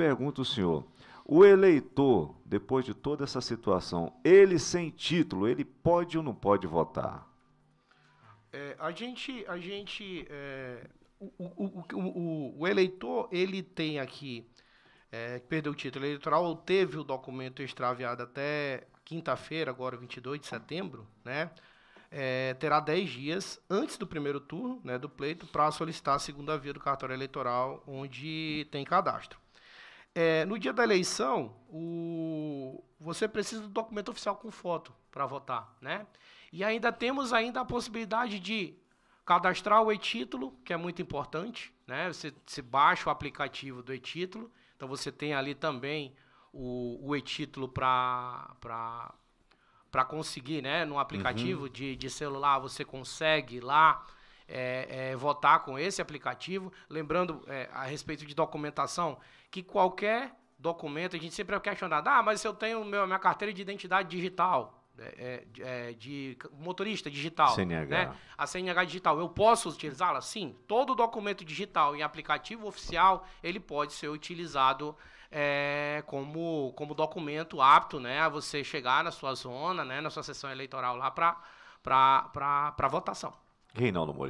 pergunto o senhor: o eleitor, depois de toda essa situação, ele sem título, ele pode ou não pode votar? É, a gente, a gente, é, o, o, o, o, eleitor, ele tem aqui, é, perdeu o título eleitoral, ou teve o documento extraviado até quinta-feira, agora 22 de setembro, né? É, terá 10 dias antes do primeiro turno né, do pleito para solicitar a segunda via do cartório eleitoral, onde tem cadastro. É, no dia da eleição, o, você precisa do documento oficial com foto para votar, né? E ainda temos ainda a possibilidade de cadastrar o e-título, que é muito importante, né? Você, você baixa o aplicativo do e-título, então você tem ali também o, o e-título para conseguir, né? No aplicativo uhum. de, de celular, você consegue lá é, é, votar com esse aplicativo. Lembrando é, a respeito de documentação, que qualquer documento, a gente sempre é questionado, ah, mas se eu tenho meu, minha carteira de identidade digital, né, é, de, é, de motorista digital, CNH. Né? a CNH digital, eu posso utilizá-la? Sim, todo documento digital em aplicativo oficial, ele pode ser utilizado é, como, como documento apto né, a você chegar na sua zona, né, na sua sessão eleitoral lá para votação. Reinaldo Moreira.